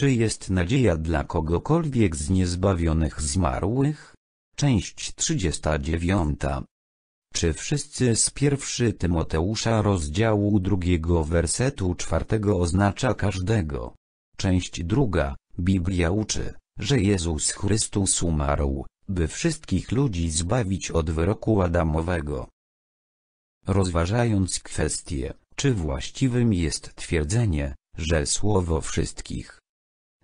Czy jest nadzieja dla kogokolwiek z niezbawionych zmarłych? Część 39. Czy wszyscy z pierwszy Tymoteusza rozdziału drugiego wersetu czwartego oznacza każdego? Część druga, Biblia uczy, że Jezus Chrystus umarł, by wszystkich ludzi zbawić od wyroku Adamowego. Rozważając kwestię, czy właściwym jest twierdzenie, że słowo wszystkich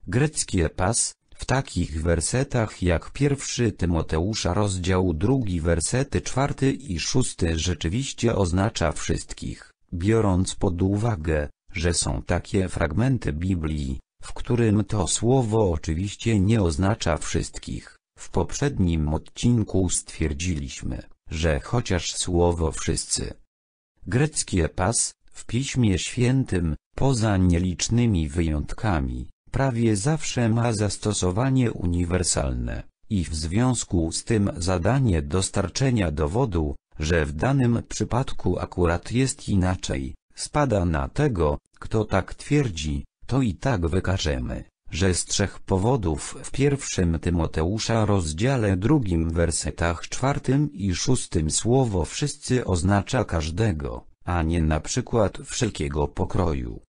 Grecki epas, w takich wersetach jak pierwszy Tymoteusza rozdział drugi wersety czwarty i szósty rzeczywiście oznacza wszystkich, biorąc pod uwagę, że są takie fragmenty Biblii, w którym to słowo oczywiście nie oznacza wszystkich. W poprzednim odcinku stwierdziliśmy, że chociaż słowo wszyscy grecki epas, w Piśmie Świętym, poza nielicznymi wyjątkami, prawie zawsze ma zastosowanie uniwersalne, i w związku z tym zadanie dostarczenia dowodu, że w danym przypadku akurat jest inaczej, spada na tego, kto tak twierdzi, to i tak wykażemy, że z trzech powodów w pierwszym Tymoteusza rozdziale drugim wersetach czwartym i szóstym słowo wszyscy oznacza każdego, a nie na przykład wszelkiego pokroju.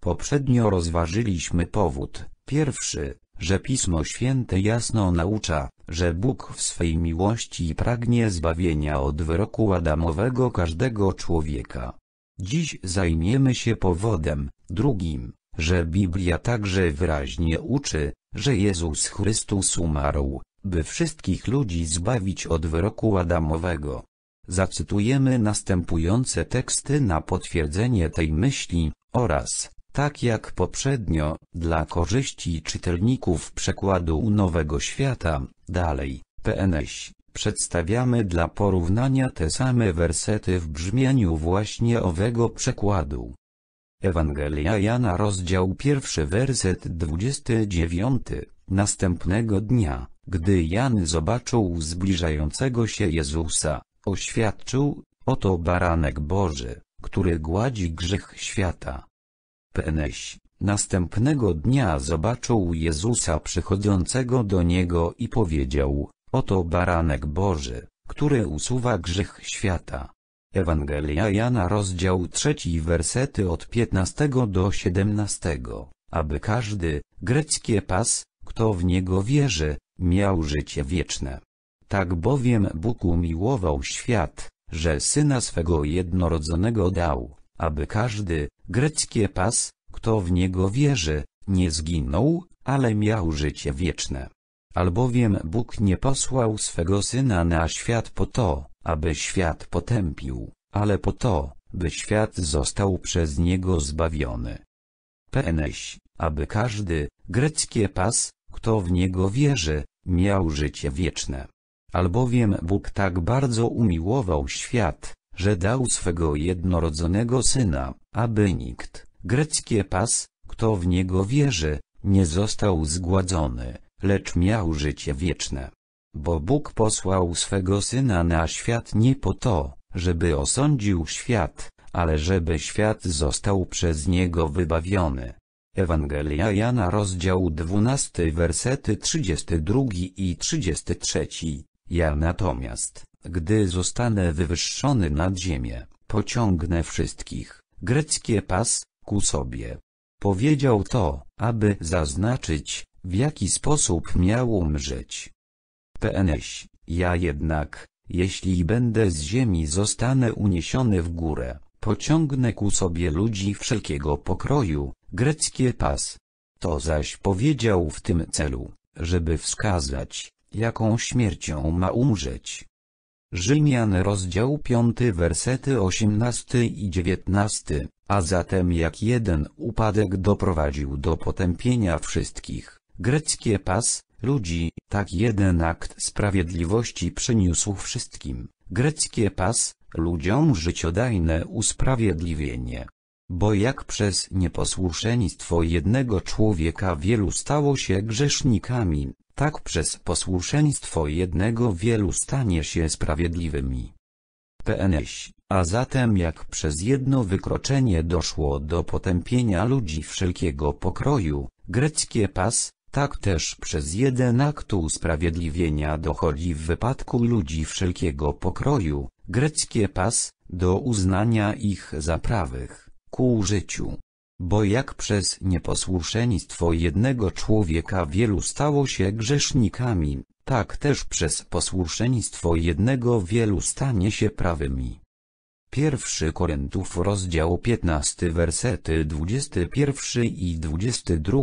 Poprzednio rozważyliśmy powód, pierwszy, że Pismo Święte jasno naucza, że Bóg w swej miłości pragnie zbawienia od wyroku Adamowego każdego człowieka. Dziś zajmiemy się powodem, drugim, że Biblia także wyraźnie uczy, że Jezus Chrystus umarł, by wszystkich ludzi zbawić od wyroku Adamowego. Zacytujemy następujące teksty na potwierdzenie tej myśli, oraz tak jak poprzednio, dla korzyści czytelników przekładu Nowego Świata, dalej, PNŚ, przedstawiamy dla porównania te same wersety w brzmieniu właśnie owego przekładu. Ewangelia Jana rozdział pierwszy werset 29, następnego dnia, gdy Jan zobaczył zbliżającego się Jezusa, oświadczył, oto baranek Boży, który gładzi grzech świata. Następnego dnia zobaczył Jezusa przychodzącego do niego i powiedział, oto baranek Boży, który usuwa grzech świata. Ewangelia Jana rozdział 3 wersety od 15 do 17, aby każdy, greckie pas, kto w niego wierzy, miał życie wieczne. Tak bowiem Bóg umiłował świat, że Syna swego jednorodzonego dał, aby każdy, greckie pas, kto w niego wierzy, nie zginął, ale miał życie wieczne. Albowiem Bóg nie posłał swego Syna na świat po to, aby świat potępił, ale po to, by świat został przez niego zbawiony. PNŚ, aby każdy, greckie pas, kto w niego wierzy, miał życie wieczne. Albowiem Bóg tak bardzo umiłował świat, że dał swego jednorodzonego syna, aby nikt, greckie pas, kto w niego wierzy, nie został zgładzony, lecz miał życie wieczne. Bo Bóg posłał swego syna na świat nie po to, żeby osądził świat, ale żeby świat został przez niego wybawiony. Ewangelia Jana rozdział 12 wersety 32 i 33 ja natomiast, gdy zostanę wywyższony nad ziemię, pociągnę wszystkich, greckie pas, ku sobie. Powiedział to, aby zaznaczyć, w jaki sposób miał umrzeć. PNŚ, ja jednak, jeśli będę z ziemi zostanę uniesiony w górę, pociągnę ku sobie ludzi wszelkiego pokroju, greckie pas. To zaś powiedział w tym celu, żeby wskazać, jaką śmiercią ma umrzeć. Rzymian rozdział 5 wersety 18 i 19, a zatem jak jeden upadek doprowadził do potępienia wszystkich, greckie pas, ludzi, tak jeden akt sprawiedliwości przyniósł wszystkim, greckie pas, ludziom życiodajne usprawiedliwienie. Bo jak przez nieposłuszeństwo jednego człowieka wielu stało się grzesznikami, tak przez posłuszeństwo jednego wielu stanie się sprawiedliwymi. PNŚ, a zatem jak przez jedno wykroczenie doszło do potępienia ludzi wszelkiego pokroju, greckie pas, tak też przez jeden akt usprawiedliwienia dochodzi w wypadku ludzi wszelkiego pokroju, greckie pas, do uznania ich za prawych, ku życiu bo jak przez nieposłuszeństwo jednego człowieka wielu stało się grzesznikami, tak też przez posłuszeństwo jednego wielu stanie się prawymi. 1 Koryntów rozdział 15 wersety 21 i 22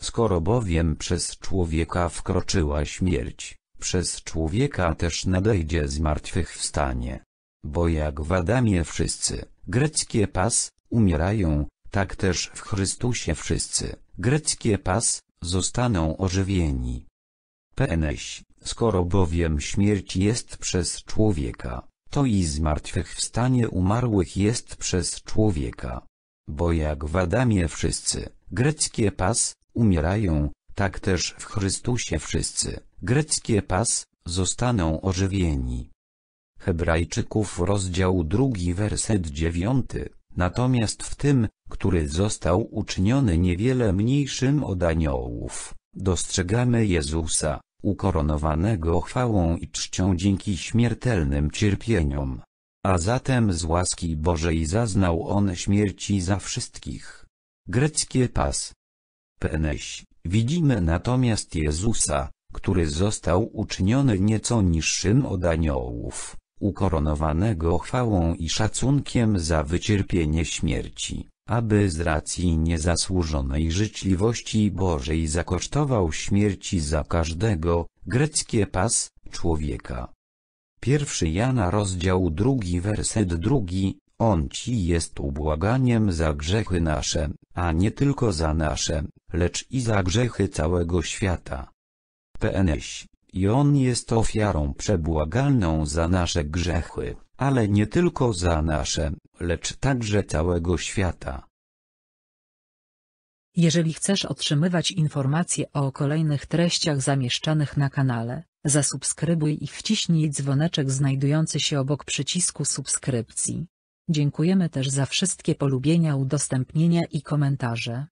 Skoro bowiem przez człowieka wkroczyła śmierć, przez człowieka też nadejdzie zmartwychwstanie. Bo jak w Adamie wszyscy, greckie pas, umierają, tak też w Chrystusie wszyscy, greckie pas, zostaną ożywieni. PNŚ, skoro bowiem śmierć jest przez człowieka, to i zmartwychwstanie umarłych jest przez człowieka. Bo jak w Adamie wszyscy, greckie pas, umierają, tak też w Chrystusie wszyscy, greckie pas, zostaną ożywieni. Hebrajczyków rozdział drugi werset dziewiąty. Natomiast w tym, który został uczyniony niewiele mniejszym od aniołów, dostrzegamy Jezusa, ukoronowanego chwałą i czcią dzięki śmiertelnym cierpieniom. A zatem z łaski Bożej zaznał on śmierci za wszystkich. Greckie pas. Peneś, widzimy natomiast Jezusa, który został uczyniony nieco niższym od aniołów ukoronowanego chwałą i szacunkiem za wycierpienie śmierci, aby z racji niezasłużonej życzliwości Bożej zakosztował śmierci za każdego, greckie pas, człowieka. Pierwszy Jana rozdział drugi werset drugi, On Ci jest ubłaganiem za grzechy nasze, a nie tylko za nasze, lecz i za grzechy całego świata. PNŚ i On jest ofiarą przebłagalną za nasze grzechy, ale nie tylko za nasze, lecz także całego świata. Jeżeli chcesz otrzymywać informacje o kolejnych treściach zamieszczanych na kanale, zasubskrybuj i wciśnij dzwoneczek znajdujący się obok przycisku subskrypcji. Dziękujemy też za wszystkie polubienia, udostępnienia i komentarze.